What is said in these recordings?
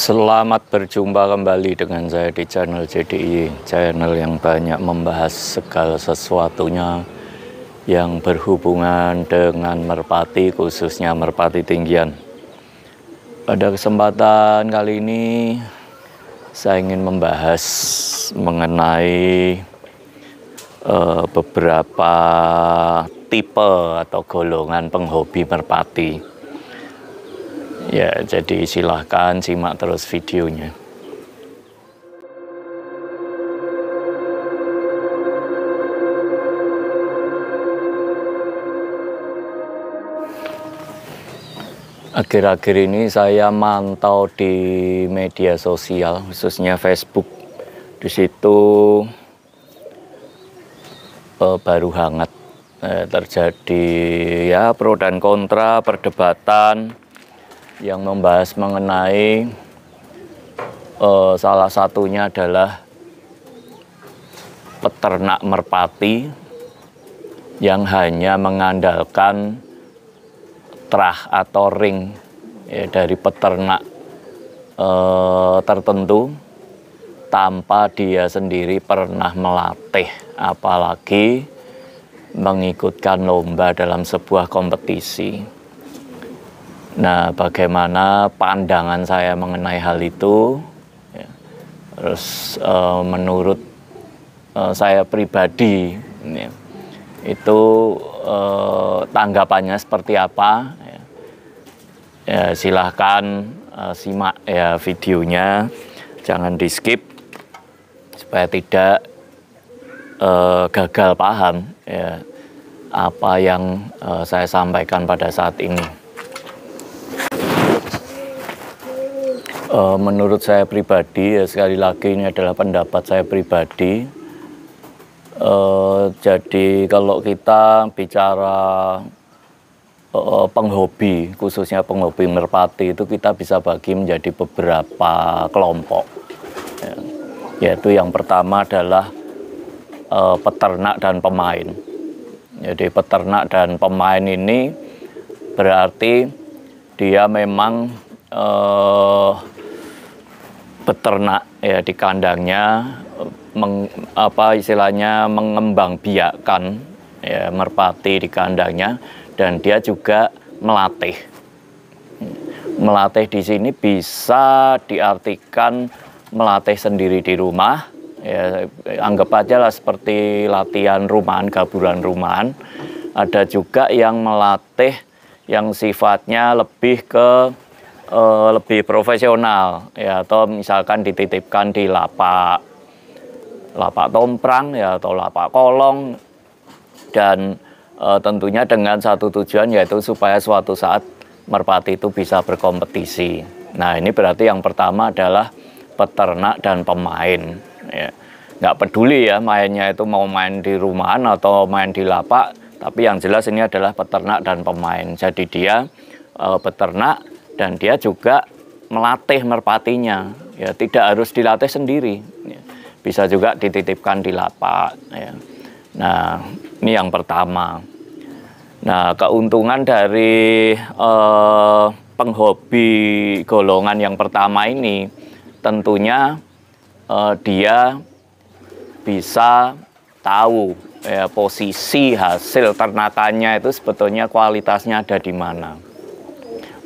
Selamat berjumpa kembali dengan saya di channel JDI, channel yang banyak membahas segala sesuatunya yang berhubungan dengan merpati, khususnya merpati tinggian. Pada kesempatan kali ini, saya ingin membahas mengenai uh, beberapa tipe atau golongan penghobi merpati Ya, jadi silahkan simak terus videonya. Akhir-akhir ini saya mantau di media sosial, khususnya Facebook. Di situ eh, baru hangat eh, terjadi ya pro dan kontra perdebatan yang membahas mengenai uh, salah satunya adalah peternak merpati yang hanya mengandalkan terah atau ring ya, dari peternak eh, tertentu tanpa dia sendiri pernah melatih apalagi mengikutkan lomba dalam sebuah kompetisi. Nah, bagaimana pandangan saya mengenai hal itu? Ya. Terus e, menurut e, saya pribadi, ya, itu e, tanggapannya seperti apa? Ya, ya silahkan e, simak ya videonya, jangan di skip supaya tidak e, gagal paham ya apa yang e, saya sampaikan pada saat ini. Uh, menurut saya pribadi, ya sekali lagi ini adalah pendapat saya pribadi. Uh, jadi kalau kita bicara uh, penghobi, khususnya penghobi merpati itu kita bisa bagi menjadi beberapa kelompok. Ya. Yaitu yang pertama adalah uh, peternak dan pemain. Jadi peternak dan pemain ini berarti dia memang uh, beternak ya di kandangnya meng, apa istilahnya mengembang biakan ya merpati di kandangnya dan dia juga melatih melatih di sini bisa diartikan melatih sendiri di rumah ya anggap aja lah seperti latihan rumahan gaburan rumahan ada juga yang melatih yang sifatnya lebih ke uh, lebih profesional ya atau misalkan dititipkan di lapak lapak tomprang ya atau lapak kolong dan uh, tentunya dengan satu tujuan yaitu supaya suatu saat merpati itu bisa berkompetisi. Nah ini berarti yang pertama adalah peternak dan pemain. Ya. Nggak peduli ya mainnya itu mau main di rumahan atau main di lapak, tapi yang jelas ini adalah peternak dan pemain. Jadi dia uh, peternak dan dia juga melatih merpatinya ya tidak harus dilatih sendiri ya, bisa juga dititipkan di lapak ya. nah ini yang pertama nah keuntungan dari eh, penghobi golongan yang pertama ini tentunya eh, dia bisa tahu ya, posisi hasil ternakannya itu sebetulnya kualitasnya ada di mana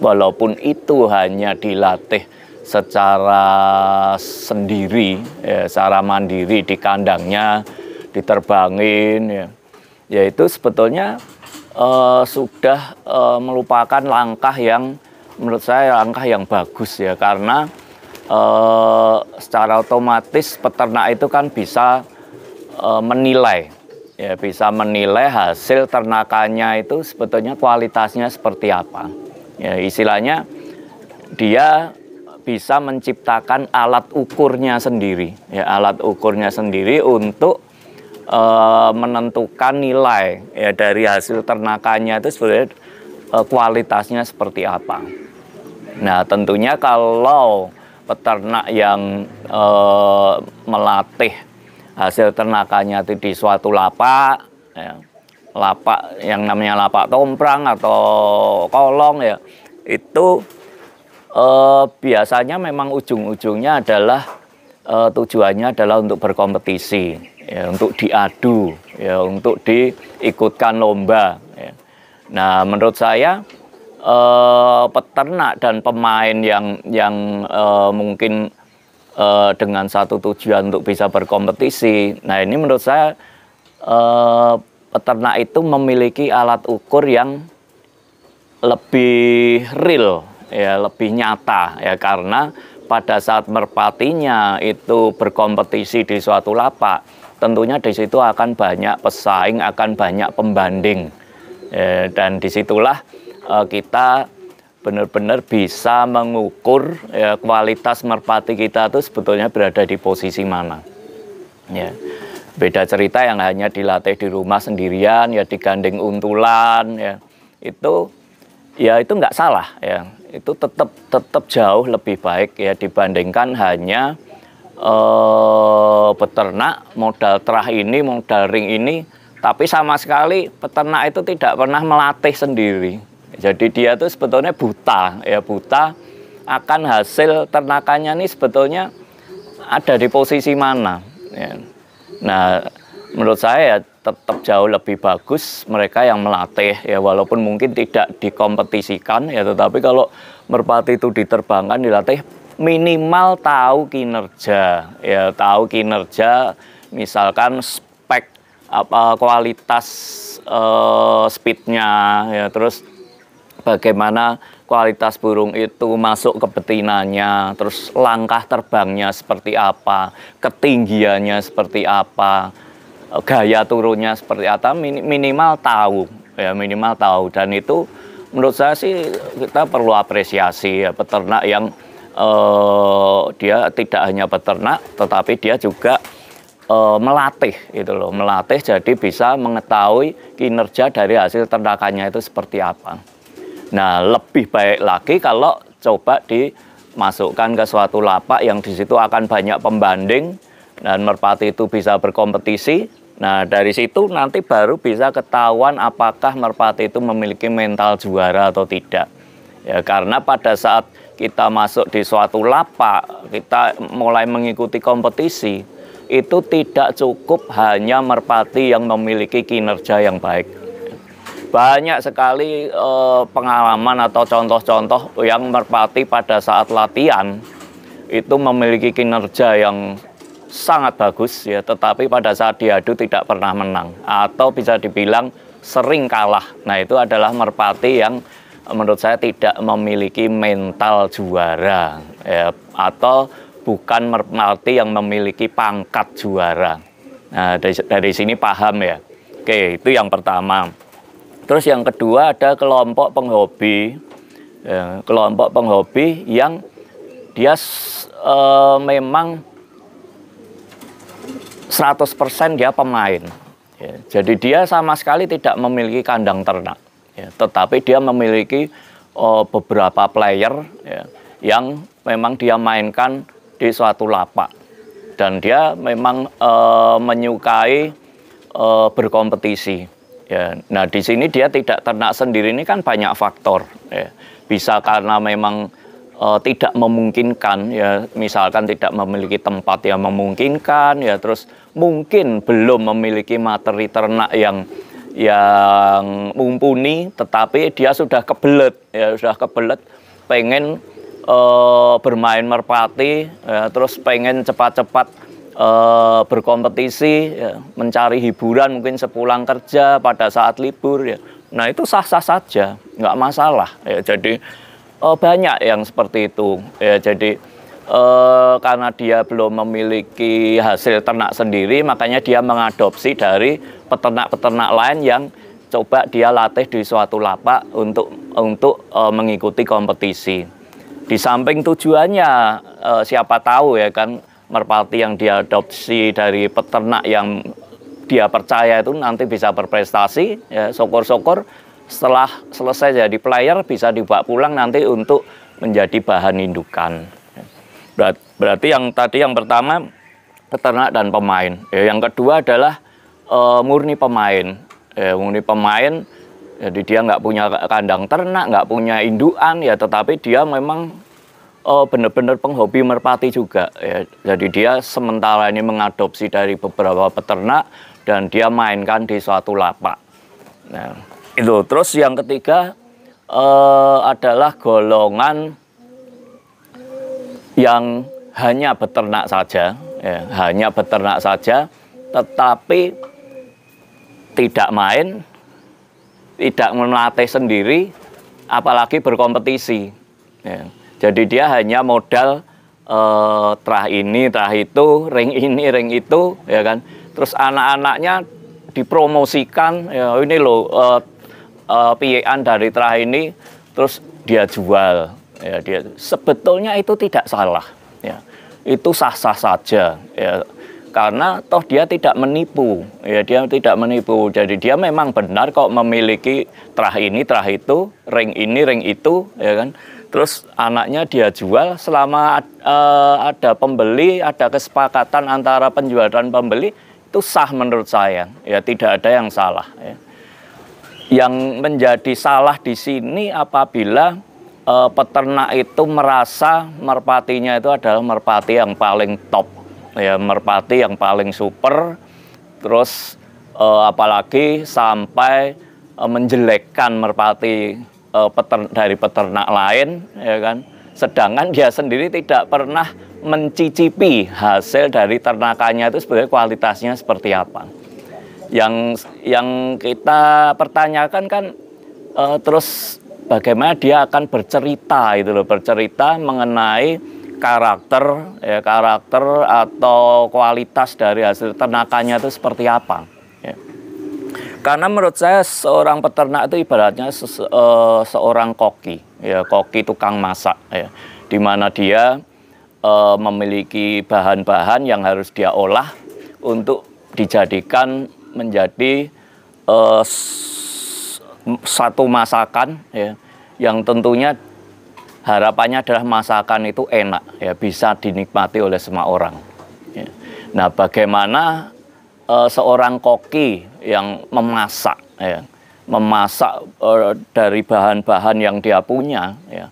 walaupun itu hanya dilatih secara sendiri, ya, secara mandiri di kandangnya, diterbangin, ya. yaitu sebetulnya uh, sudah uh, melupakan langkah yang menurut saya langkah yang bagus ya karena uh, secara otomatis peternak itu kan bisa uh, menilai ya bisa menilai hasil ternakannya itu sebetulnya kualitasnya seperti apa. Ya, istilahnya dia bisa menciptakan alat ukurnya sendiri, ya alat ukurnya sendiri untuk e, menentukan nilai ya dari hasil ternakannya itu sebenarnya e, kualitasnya seperti apa. Nah, tentunya kalau peternak yang e, melatih hasil ternakannya itu di suatu lapak ya, lapak yang namanya lapak tomprang atau kolong ya itu eh, biasanya memang ujung-ujungnya adalah eh, tujuannya adalah untuk berkompetisi ya, untuk diadu ya untuk diikutkan lomba ya. nah menurut saya eh, peternak dan pemain yang yang eh, mungkin eh, dengan satu tujuan untuk bisa berkompetisi nah ini menurut saya eh, peternak itu memiliki alat ukur yang lebih real, ya lebih nyata ya karena pada saat merpatinya itu berkompetisi di suatu lapak, tentunya di situ akan banyak pesaing, akan banyak pembanding. ya, dan disitulah uh, kita benar-benar bisa mengukur ya, kualitas merpati kita itu sebetulnya berada di posisi mana. Ya. Beda cerita yang hanya dilatih di rumah sendirian, ya digandeng untulan, ya itu ya itu nggak salah ya itu tetap tetap jauh lebih baik ya dibandingkan hanya eh, peternak modal terah ini modal ring ini tapi sama sekali peternak itu tidak pernah melatih sendiri jadi dia itu sebetulnya buta ya buta akan hasil ternakannya ini sebetulnya ada di posisi mana ya. Nah, menurut saya ya, tetap jauh lebih bagus mereka yang melatih ya walaupun mungkin tidak dikompetisikan ya tetapi kalau merpati itu diterbangkan dilatih minimal tahu kinerja ya tahu kinerja misalkan spek apa kualitas uh, speednya ya terus bagaimana kualitas burung itu masuk ke betinanya, terus langkah terbangnya seperti apa, ketinggiannya seperti apa, eh, gaya turunnya seperti apa, minimal tahu ya minimal tahu dan itu menurut saya sih kita perlu apresiasi ya peternak yang uh, dia tidak hanya peternak tetapi dia juga uh, melatih itu loh melatih jadi bisa mengetahui kinerja dari hasil ternakannya itu seperti apa. Nah, lebih baik lagi kalau coba dimasukkan ke suatu lapak yang di situ akan banyak pembanding dan merpati itu bisa berkompetisi. Nah, dari situ nanti baru bisa ketahuan apakah merpati itu memiliki mental juara atau tidak. Ya, karena pada saat kita masuk di suatu lapak, kita mulai mengikuti kompetisi, itu tidak cukup hanya merpati yang memiliki kinerja yang baik banyak sekali eh, pengalaman atau contoh-contoh yang merpati pada saat latihan itu memiliki kinerja yang sangat bagus ya tetapi pada saat diadu tidak pernah menang atau bisa dibilang sering kalah nah itu adalah merpati yang eh, menurut saya tidak memiliki mental juara ya, atau bukan merpati yang memiliki pangkat juara nah dari, dari sini paham ya oke itu yang pertama Terus yang kedua ada kelompok penghobi, ya, kelompok penghobi yang dia e, memang 100% dia pemain. Ya, jadi dia sama sekali tidak memiliki kandang ternak, ya, tetapi dia memiliki e, beberapa player ya, yang memang dia mainkan di suatu lapak dan dia memang e, menyukai e, berkompetisi. Ya, nah di sini dia tidak ternak sendiri ini kan banyak faktor. Ya. Bisa karena memang uh, tidak memungkinkan, ya misalkan tidak memiliki tempat yang memungkinkan, ya terus mungkin belum memiliki materi ternak yang yang mumpuni, tetapi dia sudah kebelet, ya sudah kebelet, pengen uh, bermain merpati, ya, terus pengen cepat-cepat uh, berkompetisi, ya, mencari hiburan mungkin sepulang kerja pada saat libur. Ya. Nah itu sah-sah saja, nggak masalah. Ya, jadi uh, banyak yang seperti itu. Ya, jadi uh, karena dia belum memiliki hasil ternak sendiri, makanya dia mengadopsi dari peternak-peternak lain yang coba dia latih di suatu lapak untuk untuk uh, mengikuti kompetisi. Di samping tujuannya siapa tahu ya kan merpati yang diadopsi dari peternak yang dia percaya itu nanti bisa berprestasi ya syukur-syukur setelah selesai jadi player bisa dibawa pulang nanti untuk menjadi bahan indukan berarti yang tadi yang pertama peternak dan pemain ya, yang kedua adalah e, murni pemain ya, murni pemain jadi dia nggak punya kandang ternak nggak punya induan ya tetapi dia memang oh, benar-benar penghobi merpati juga ya. Jadi dia sementara ini mengadopsi dari beberapa peternak dan dia mainkan di suatu lapak. Nah, itu. Terus yang ketiga uh, adalah golongan yang hanya beternak saja, ya, hanya beternak saja, tetapi tidak main, tidak melatih sendiri, apalagi berkompetisi. Ya. Jadi dia hanya modal uh, terah ini, terah itu, ring ini, ring itu, ya kan. Terus anak-anaknya dipromosikan, ya ini loh uh, eh, uh, eh, pian dari terah ini, terus dia jual. Ya, dia sebetulnya itu tidak salah, ya. Itu sah-sah saja, ya karena toh dia tidak menipu ya dia tidak menipu jadi dia memang benar kok memiliki terah ini terah itu ring ini ring itu ya kan Terus anaknya dia jual selama uh, ada pembeli, ada kesepakatan antara penjual dan pembeli itu sah menurut saya. Ya tidak ada yang salah. Ya. Yang menjadi salah di sini apabila uh, peternak itu merasa merpatinya itu adalah merpati yang paling top, ya merpati yang paling super. Terus uh, apalagi sampai menjelekkan merpati uh, petern dari peternak lain, ya kan? Sedangkan dia sendiri tidak pernah mencicipi hasil dari ternakannya itu sebenarnya kualitasnya seperti apa. Yang yang kita pertanyakan kan uh, terus bagaimana dia akan bercerita itu loh, bercerita mengenai karakter ya karakter atau kualitas dari hasil ternakannya itu seperti apa. Karena menurut saya seorang peternak itu ibaratnya se eh, seorang koki, ya koki tukang masak, ya. di mana dia uh, memiliki bahan-bahan yang harus dia olah untuk dijadikan menjadi uh, satu masakan, ya, yang tentunya harapannya adalah masakan itu enak, ya bisa dinikmati oleh semua orang. Ya. Nah, bagaimana uh, seorang koki yang memasak ya memasak uh, dari bahan-bahan yang dia punya ya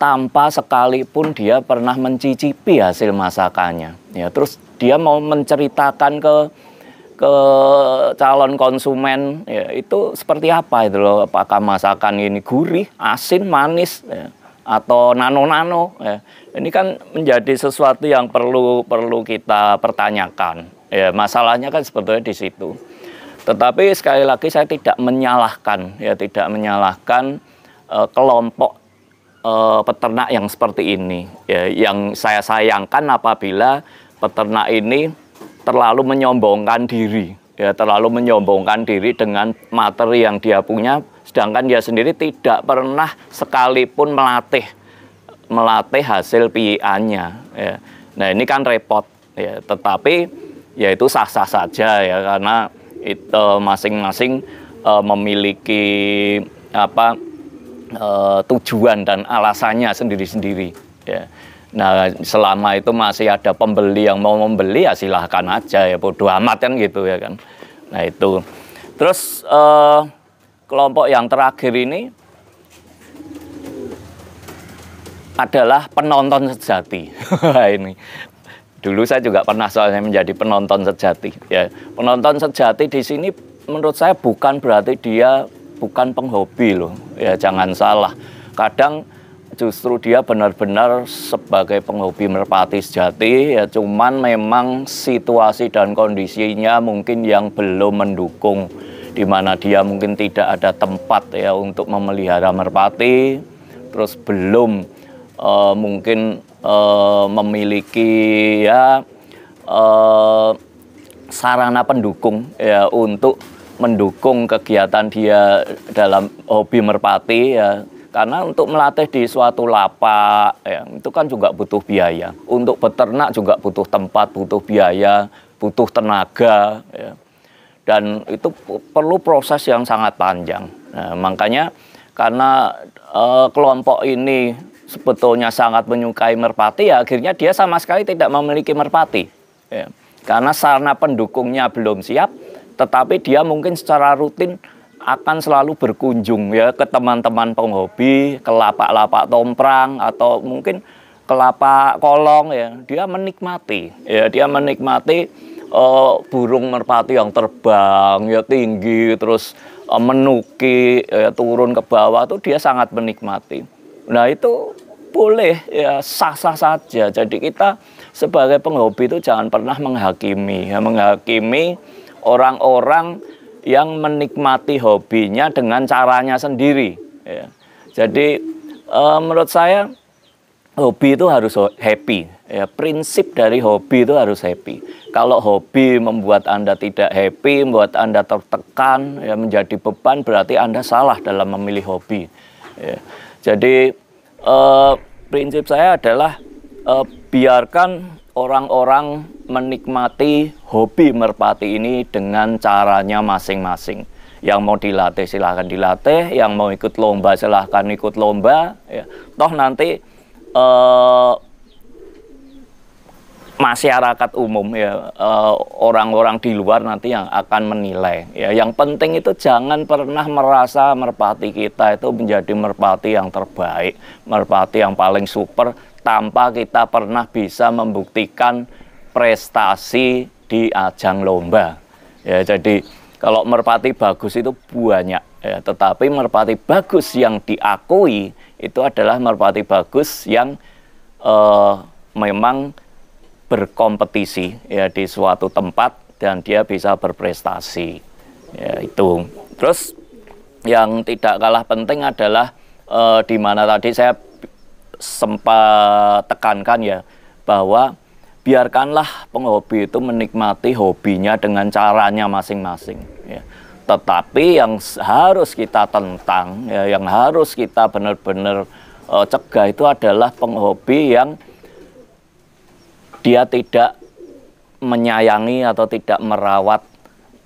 tanpa sekalipun dia pernah mencicipi hasil masakannya ya terus dia mau menceritakan ke ke calon konsumen ya, itu seperti apa itu loh apakah masakan ini gurih asin manis ya, atau nano nano ya. ini kan menjadi sesuatu yang perlu perlu kita pertanyakan ya masalahnya kan sebetulnya di situ tetapi sekali lagi saya tidak menyalahkan ya tidak menyalahkan uh, kelompok uh, peternak yang seperti ini. Ya, yang saya sayangkan apabila peternak ini terlalu menyombongkan diri ya terlalu menyombongkan diri dengan materi yang dia punya sedangkan dia sendiri tidak pernah sekalipun melatih melatih hasil PIA-nya ya. Nah, ini kan repot ya, tetapi ya itu sah-sah saja ya karena itu eh, masing-masing uh, memiliki apa uh, tujuan dan alasannya sendiri-sendiri. Ya. Nah, selama itu masih ada pembeli yang mau membeli ya silahkan aja ya bodoh amat kan gitu ya kan. Nah itu. Terus uh, kelompok yang terakhir ini adalah penonton sejati nah, ini Dulu saya juga pernah soalnya menjadi penonton sejati. Ya, penonton sejati di sini menurut saya bukan berarti dia bukan penghobi loh. Ya jangan salah. Kadang justru dia benar-benar sebagai penghobi merpati sejati ya cuman memang situasi dan kondisinya mungkin yang belum mendukung di mana dia mungkin tidak ada tempat ya untuk memelihara merpati terus belum uh, mungkin Eh, memiliki ya uh, sarana pendukung ya untuk mendukung kegiatan dia dalam hobi merpati ya karena untuk melatih di suatu lapak ya, itu kan juga butuh biaya untuk peternak juga butuh tempat butuh biaya butuh tenaga ya. dan itu perlu proses yang sangat panjang nah, makanya karena eh, kelompok ini sebetulnya sangat menyukai merpati, ya akhirnya dia sama sekali tidak memiliki merpati. Ya. Karena sarana pendukungnya belum siap, tetapi dia mungkin secara rutin akan selalu berkunjung ya ke teman-teman penghobi, ke lapak-lapak tomprang atau mungkin ke lapak kolong ya. Dia menikmati, ya dia menikmati uh, burung merpati yang terbang ya tinggi terus uh, menuki ya, turun ke bawah tuh dia sangat menikmati. Nah itu boleh ya sah-sah saja. Jadi kita sebagai penghobi itu jangan pernah menghakimi, ya, menghakimi orang-orang yang menikmati hobinya dengan caranya sendiri. Ya. Jadi e, menurut saya hobi itu harus happy. Ya, prinsip dari hobi itu harus happy. Kalau hobi membuat Anda tidak happy, membuat Anda tertekan, ya menjadi beban berarti Anda salah dalam memilih hobi. Ya. Jadi uh, prinsip saya adalah uh, biarkan orang-orang menikmati hobi merpati ini dengan caranya masing-masing. Yang mau dilatih silahkan dilatih, yang mau ikut lomba silahkan ikut lomba. Ya. Toh nanti uh, masyarakat umum ya eh, orang-orang di luar nanti yang akan menilai ya yang penting itu jangan pernah merasa merpati kita itu menjadi merpati yang terbaik merpati yang paling super tanpa kita pernah bisa membuktikan prestasi di ajang lomba ya jadi kalau merpati bagus itu banyak ya, tetapi merpati bagus yang diakui itu adalah merpati bagus yang uh, memang berkompetisi ya di suatu tempat dan dia bisa berprestasi ya itu terus yang tidak kalah penting adalah uh, di mana tadi saya sempat tekankan ya bahwa biarkanlah penghobi itu menikmati hobinya dengan caranya masing-masing ya. tetapi yang harus kita tentang ya, yang harus kita benar-benar uh, cegah itu adalah penghobi yang dia tidak menyayangi atau tidak merawat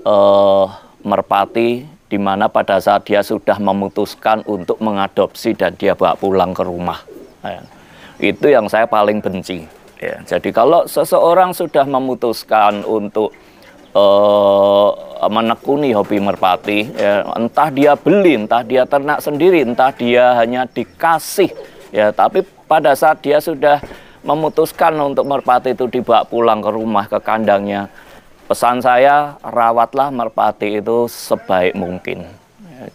uh, merpati di mana pada saat dia sudah memutuskan untuk mengadopsi dan dia bawa pulang ke rumah. Ya. Itu yang saya paling benci. Ya. jadi kalau seseorang sudah memutuskan untuk uh, menekuni hobi merpati, ya, entah dia beli, entah dia ternak sendiri, entah dia hanya dikasih, ya tapi pada saat dia sudah memutuskan untuk merpati itu dibawa pulang ke rumah ke kandangnya. Pesan saya rawatlah merpati itu sebaik mungkin.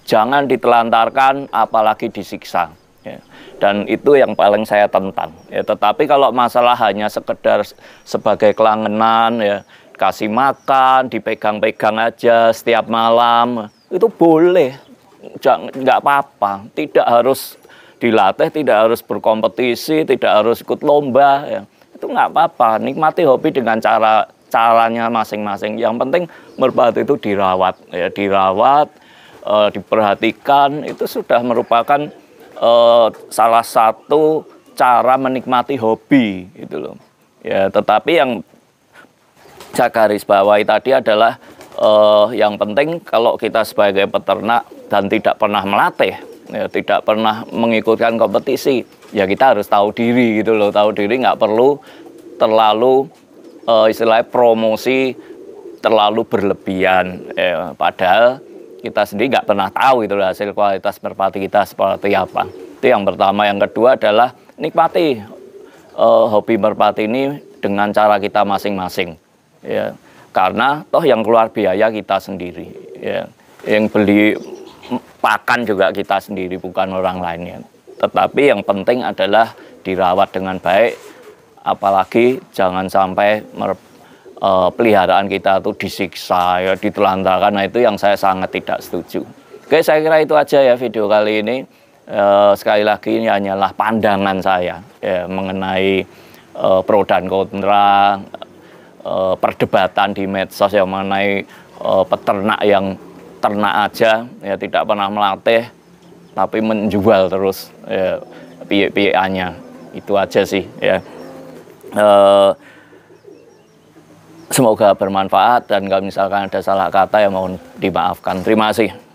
Jangan ditelantarkan apalagi disiksa. Ya. Dan itu yang paling saya tentang. Ya, tetapi kalau masalah hanya sekedar sebagai kelangenan ya kasih makan, dipegang-pegang aja setiap malam itu boleh nggak apa-apa, tidak harus dilatih tidak harus berkompetisi tidak harus ikut lomba ya. itu nggak apa-apa nikmati hobi dengan cara caranya masing-masing yang penting merpati itu dirawat ya dirawat e, diperhatikan itu sudah merupakan e, salah satu cara menikmati hobi gitu loh ya tetapi yang saya garis bawahi tadi adalah uh, yang penting kalau kita sebagai peternak dan tidak pernah melatih ya, tidak pernah mengikutkan kompetisi ya kita harus tahu diri gitu loh tahu diri nggak perlu terlalu uh, istilahnya promosi terlalu berlebihan ya, padahal kita sendiri nggak pernah tahu itu hasil kualitas merpati kita seperti apa itu yang pertama yang kedua adalah nikmati uh, hobi merpati ini dengan cara kita masing-masing ya karena toh yang keluar biaya kita sendiri ya yang beli pakan juga kita sendiri bukan orang lainnya. Tetapi yang penting adalah dirawat dengan baik apalagi jangan sampai uh, peliharaan kita itu disiksa ya ditelantarkan nah itu yang saya sangat tidak setuju. Oke, saya kira itu aja ya video kali ini. Uh, sekali lagi ini hanyalah pandangan saya ya, mengenai uh, pro dan kontra uh, perdebatan di medsos yang mengenai peternak yang ternak aja ya tidak pernah melatih tapi menjual terus ya PA-nya itu aja sih ya e, semoga bermanfaat dan kalau misalkan ada salah kata ya mohon dimaafkan terima kasih